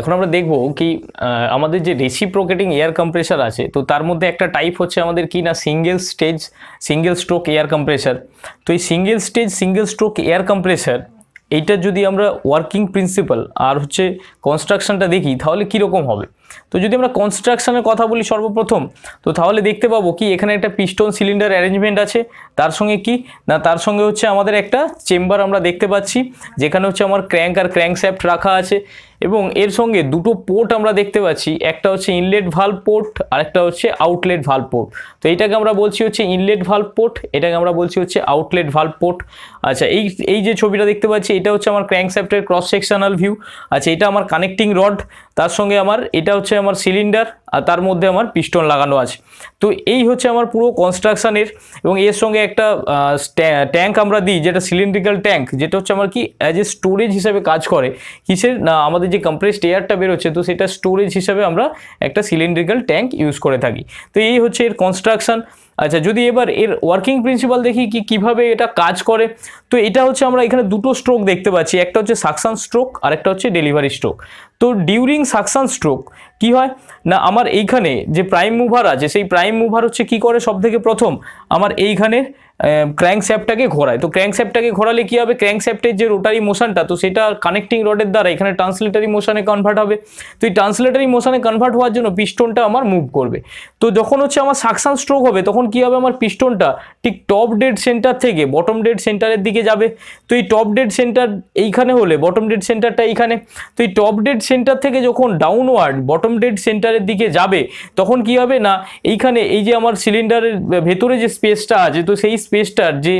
এখন আমরা দেখব কি আমাদের যে রেসিপ্রোকেটিং এয়ার কম্প্রেসার আছে তো তার মধ্যে একটা টাইপ হচ্ছে আমাদের কি না single stage single stroke air compressor তো এই single stage single stroke air compressor এইটা যদি আমরা ওয়ার্কিং প্রিন্সিপাল আর হচ্ছে কনস্ট্রাকশানটা দেখি তাহলে কীরকম হবে তো যদি আমরা কনস্ট্রাকশানের কথা বলি সর্বপ্রথম তো তাহলে দেখতে পাবো কি এখানে একটা পিস্টন সিলিন্ডার অ্যারেঞ্জমেন্ট আছে তার সঙ্গে কি না তার সঙ্গে হচ্ছে আমাদের একটা চেম্বার আমরা দেখতে পাচ্ছি যেখানে হচ্ছে আমার ক্র্যাঙ্ক আর ক্র্যাঙ্ক স্যাপ্ট রাখা আছে এবং এর সঙ্গে দুটো পোর্ট আমরা দেখতে পাচ্ছি একটা হচ্ছে ইনলেট ভাল পোর্ট আর একটা হচ্ছে আউটলেট ভাল পোর্ট তো এটাকে আমরা বলছি হচ্ছে ইনলেট ভাল পোর্ট এটাকে আমরা বলছি হচ্ছে আউটলেট ভাল পোর্ট আচ্ছা এই এই যে ছবিটা দেখতে পাচ্ছি এটা হচ্ছে আমার ক্র্যাঙ্কশ্যাফটের ক্রস সেকশনাল ভিউ আচ্ছা এটা আমার কানেক্টিং রড তার সঙ্গে আমার এটা হচ্ছে আমার সিলিন্ডার আর তার মধ্যে আমার পিস্টন লাগানো আছে তো এই হচ্ছে আমার পুরো কনস্ট্রাকশানের এবং এর সঙ্গে একটা ট্যাঙ্ক আমরা দিই যেটা সিলিন্ড্রিক্যাল ট্যাঙ্ক যেটা হচ্ছে আমার কি অ্যাজ এ স্টোরেজ হিসাবে কাজ করে কিসের না আমাদের যে কম্প্রেসড এয়ারটা বেরোচ্ছে তো সেটা স্টোরেজ হিসাবে আমরা একটা সিলিন্ড্রিক্যাল ট্যাঙ্ক ইউজ করে থাকি তো এই হচ্ছে এর কনস্ট্রাকশান আচ্ছা যদি এবার এর ওয়ার্কিং প্রিন্সিপাল দেখি কি কিভাবে এটা কাজ করে তো এটা হচ্ছে আমরা এখানে দুটো স্ট্রোক দেখতে পাচ্ছি একটা হচ্ছে সাকসান স্ট্রোক আর একটা হচ্ছে ডেলিভারি স্ট্রোক তো ডিউরিং সাকশান স্ট্রোক কি হয় না আমার এইখানে যে প্রাইম মুভার আছে সেই প্রাইম মুভার হচ্ছে কি করে সব থেকে প্রথম আমার এইখানে স্যাপটাকে ঘোরায় তো স্যাপটাকে ঘোরালে কী হবে স্যাপটের যে রোটারি মোশনটা তো সেটা কানেক্টিং রডের দ্বারা এখানে ট্রান্সলেটারি মোশানে কনভার্ট হবে তো এই ট্রান্সলেটারি মোশানে কনভার্ট হওয়ার জন্য পিস্টনটা আমার মুভ করবে তো যখন হচ্ছে আমার সাকসান স্ট্রোক হবে তখন কি হবে আমার পিস্টনটা ঠিক টপ ডেড সেন্টার থেকে বটম ডেড সেন্টারের দিকে যাবে তো এই টপ ডেড সেন্টার এইখানে হলে বটম ডেড সেন্টারটা এইখানে তো এই টপ ডেড সেন্টার থেকে যখন ডাউনওয়ার্ড বটম ডেড সেন্টারের দিকে যাবে তখন কি হবে না এইখানে এই যে আমার সিলিন্ডারের ভেতরে যে স্পেসটা আছে তো সেই স্পেসটার যে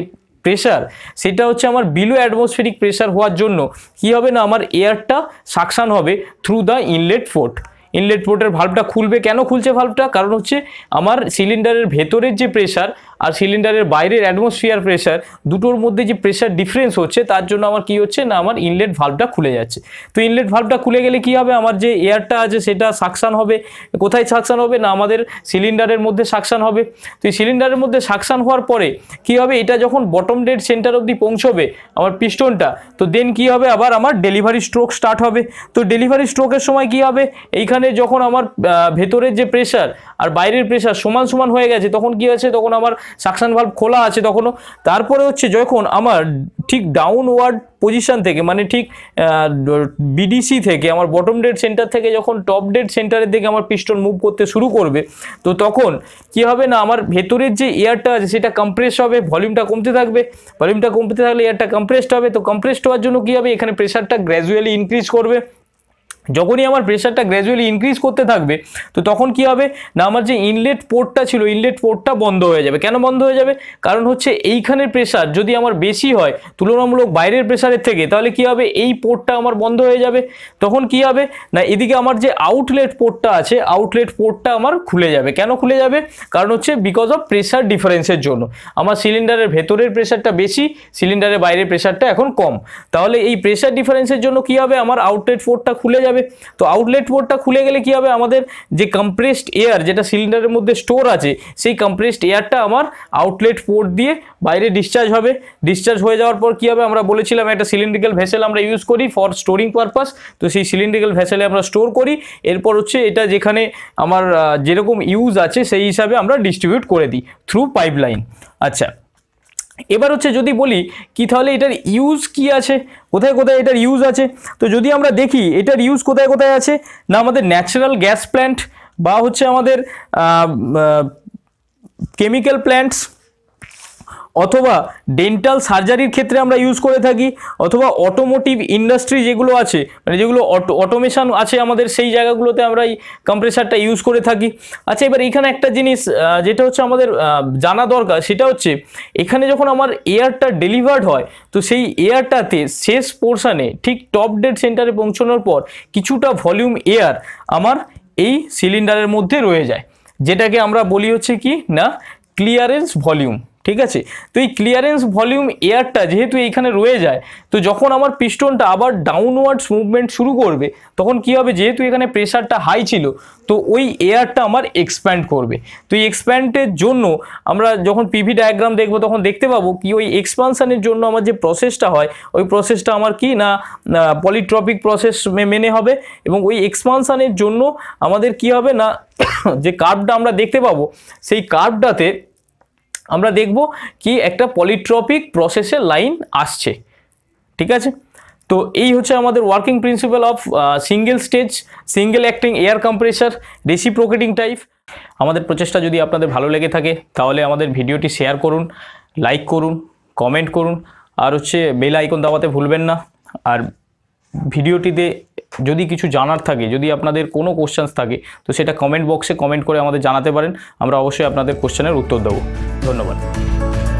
প্রেশার সেটা হচ্ছে আমার বিলো অ্যাটমসফেরিক প্রেশার হওয়ার জন্য কি হবে না আমার এয়ারটা সাকশান হবে through the inlet port inlet পোর্টের ভাল্বটা খুলবে কেন খুলছে ভাল্বটা কারণ হচ্ছে আমার সিলিন্ডারের ভেতরের যে প্রেশার আর সিলিন্ডারের বাইরের অ্যাটমসফিয়ার প্রেশার দুটোর মধ্যে যে প্রেশার ডিফারেন্স হচ্ছে তার জন্য আমার কি হচ্ছে না আমার ইনলেট ভাল্বটা খুলে যাচ্ছে তো ইনলেট ভাল্বটা খুলে গেলে কি হবে আমার যে এয়ারটা আছে সেটা সাকশান হবে কোথায় সাকশান হবে না আমাদের সিলিন্ডারের মধ্যে সাকশান হবে তো এই সিলিন্ডারের মধ্যে সাকশান হওয়ার পরে কি হবে এটা যখন বটম ডেড সেন্টার অবধি পৌঁছবে আমার পিস্টনটা তো দেন কি হবে আবার আমার ডেলিভারি স্ট্রোক স্টার্ট হবে তো ডেলিভারি স্ট্রোকের সময় কি হবে এইখানে এখানে যখন আমার ভেতরের যে প্রেশার আর বাইরের প্রেশার সমান সমান হয়ে গেছে তখন কি আছে তখন আমার সাকশান ভাল্ব খোলা আছে তখনও তারপরে হচ্ছে যখন আমার ঠিক ডাউনওয়ার্ড পজিশান থেকে মানে ঠিক বিডিসি থেকে আমার বটম ডেড সেন্টার থেকে যখন টপ ডেড সেন্টারের দিকে আমার পিস্টন মুভ করতে শুরু করবে তো তখন কি হবে না আমার ভেতরের যে এয়ারটা আছে সেটা কম্প্রেস হবে ভলিউমটা কমতে থাকবে ভলিউমটা কমতে থাকলে এয়ারটা কম্প্রেসড হবে তো কম্প্রেসড হওয়ার জন্য কী হবে এখানে প্রেশারটা গ্র্যাজুয়ালি ইনক্রিজ করবে যখনই আমার প্রেশারটা গ্র্যাজুয়ালি ইনক্রিজ করতে থাকবে তো তখন কি হবে না আমার যে ইনলেট পোর্টটা ছিল ইনলেট পোর্টটা বন্ধ হয়ে যাবে কেন বন্ধ হয়ে যাবে কারণ হচ্ছে এইখানের প্রেশার যদি আমার বেশি হয় তুলনামূলক বাইরের প্রেশারের থেকে তাহলে কি হবে এই পোর্টটা আমার বন্ধ হয়ে যাবে তখন কি হবে না এদিকে আমার যে আউটলেট পোর্টটা আছে আউটলেট পোর্টটা আমার খুলে যাবে কেন খুলে যাবে কারণ হচ্ছে বিকজ অফ প্রেশার ডিফারেন্সের জন্য আমার সিলিন্ডারের ভেতরের প্রেশারটা বেশি সিলিন্ডারের বাইরের প্রেশারটা এখন কম তাহলে এই প্রেশার ডিফারেন্সের জন্য কি হবে আমার আউটলেট পোর্টটা খুলে যাবে যাবে তো আউটলেট পোর্টটা খুলে গেলে কি হবে আমাদের যে কম্প্রেসড এয়ার যেটা সিলিন্ডারের মধ্যে স্টোর আছে সেই কম্প্রেসড এয়ারটা আমার আউটলেট পোর্ট দিয়ে বাইরে ডিসচার্জ হবে ডিসচার্জ হয়ে যাওয়ার পর কি হবে আমরা বলেছিলাম একটা সিলিন্ড্রিক্যাল ভেসেল আমরা ইউজ করি ফর স্টোরিং পারপাস তো সেই সিলিন্ড্রিক্যাল ভেসেলে আমরা স্টোর করি এরপর হচ্ছে এটা যেখানে আমার যেরকম ইউজ আছে সেই হিসাবে আমরা ডিস্ট্রিবিউট করে দিই থ্রু পাইপলাইন আচ্ছা এবার হচ্ছে যদি বলি কি তাহলে এটার ইউজ কি আছে কোথায় কোথায় এটার ইউজ আছে তো যদি আমরা দেখি এটার ইউজ কোথায় কোথায় আছে না আমাদের ন্যাচারাল গ্যাস প্ল্যান্ট বা হচ্ছে আমাদের কেমিক্যাল প্ল্যান্টস অথবা ডেন্টাল সার্জারির ক্ষেত্রে আমরা ইউজ করে থাকি অথবা অটোমোটিভ ইন্ডাস্ট্রি যেগুলো আছে মানে যেগুলো অটো অটোমেশান আছে আমাদের সেই জায়গাগুলোতে আমরা এই কম্প্রেসারটা ইউজ করে থাকি আচ্ছা এবার এখানে একটা জিনিস যেটা হচ্ছে আমাদের জানা দরকার সেটা হচ্ছে এখানে যখন আমার এয়ারটা ডেলিভার্ড হয় তো সেই এয়ারটাতে শেষ পোর্শানে ঠিক টপ ডেট সেন্টারে পৌঁছানোর পর কিছুটা ভলিউম এয়ার আমার এই সিলিন্ডারের মধ্যে রয়ে যায় যেটাকে আমরা বলি হচ্ছে কি না ক্লিয়ারেন্স ভলিউম ঠিক আছে তো এই ক্লিয়ারেন্স ভলিউম এয়ারটা যেহেতু এইখানে রয়ে যায় তো যখন আমার পিস্টনটা আবার ডাউনওয়ার্ডস মুভমেন্ট শুরু করবে তখন কি হবে যেহেতু এখানে প্রেশারটা হাই ছিল তো ওই এয়ারটা আমার এক্সপ্যান্ড করবে তো এই এক্সপ্যান্ডের জন্য আমরা যখন পিভি ডায়াগ্রাম দেখব তখন দেখতে পাবো কি ওই এক্সপানশানের জন্য আমার যে প্রসেসটা হয় ওই প্রসেসটা আমার কি না পলিট্রপিক প্রসেস মেনে হবে এবং ওই এক্সপানশানের জন্য আমাদের কি হবে না যে কার্ভটা আমরা দেখতে পাবো সেই কার্ভটাতে আমরা দেখব কি একটা পলিট্রপিক প্রসেসে লাইন আসছে ঠিক আছে তো এই হচ্ছে আমাদের working principle of single stage single acting air compressor reciprocating type আমাদের প্রচেষ্টা যদি আপনাদের ভালো লেগে থাকে তাহলে আমাদের ভিডিওটি শেয়ার করুন লাইক করুন কমেন্ট করুন আর হচ্ছে বেল আইকন দাবাতে ভুলবেন না আর ভিডিওটিতে যদি কিছু জানার থাকে যদি আপনাদের কোনো কোশ্চেন্স থাকে তো সেটা কমেন্ট বক্সে কমেন্ট করে আমাদের জানাতে পারেন আমরা অবশ্যই আপনাদের কোশ্চেনের উত্তর দেবো ধন্যবাদ